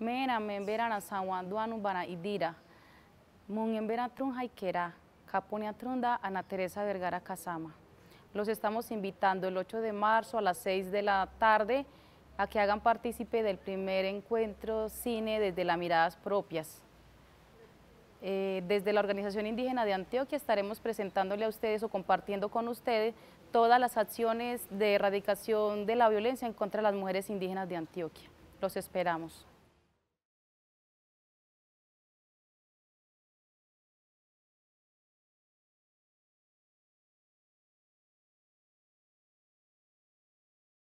mera a san Juan bana idira. Mun Trunda, Ana Teresa Vergara Casama. Los estamos invitando el 8 de marzo a las 6 de la tarde a que hagan partícipe del primer encuentro cine desde las miradas propias. Eh, desde la Organización Indígena de Antioquia estaremos presentándole a ustedes o compartiendo con ustedes todas las acciones de erradicación de la violencia en contra de las mujeres indígenas de Antioquia. Los esperamos.